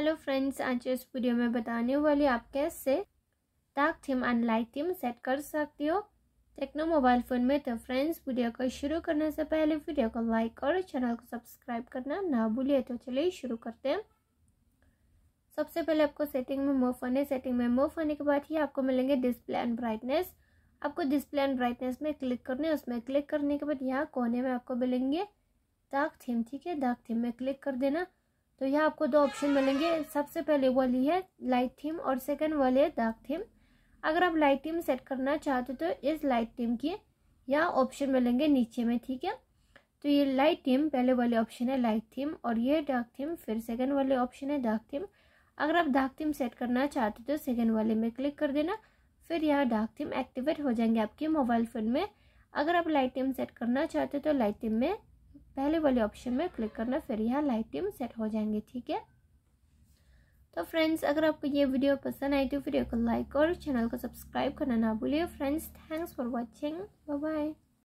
hello friends आज इस video में बताने वाली आप कैसे dark theme and light theme set कर सकते हो टेक्नो मोबाइल फ़ोन में तो फ्रेंड्स वीडियो को शुरू करने से पहले वीडियो को लाइक और चैनल को सब्सक्राइब करना ना भूलिए तो चलिए शुरू करते हैं सबसे पहले आपको सेटिंग में मूव होने सेटिंग में मूव होने के बाद ही आपको मिलेंगे डिस्प्ले एंड ब्राइटनेस आपको डिस्प्ले एंड ब्राइटनेस में क्लिक करने उसमें क्लिक करने के बाद यहाँ कोने में आपको मिलेंगे डार्क थीम ठीक है डार्क थीम में क्लिक कर देना तो यहाँ आपको दो ऑप्शन मिलेंगे सबसे पहले वाली है लाइट थीम और सेकंड वाली है डार्क थीम अगर आप लाइट थीम सेट करना चाहते तो इस लाइट थीम की यह ऑप्शन मिलेंगे नीचे में ठीक है तो ये लाइट थीम पहले वाले ऑप्शन है लाइट थीम और ये डार्क थीम फिर सेकंड वाले ऑप्शन है डार्क थीम अगर आप डार्क थीम सेट करना चाहते तो सेकंड वाले में क्लिक कर देना फिर यहाँ डार्क थीम एक्टिवेट हो जाएंगे आपके मोबाइल फ़ोन में अगर आप लाइट थीम सेट करना चाहते तो लाइट थीम में पहले वाले ऑप्शन में क्लिक करना फिर यहाँ लाइटिंग सेट हो जाएंगे ठीक है तो फ्रेंड्स अगर आपको ये वीडियो पसंद आई तो वीडियो को लाइक और चैनल को सब्सक्राइब करना ना भूलिए friends thanks for watching bye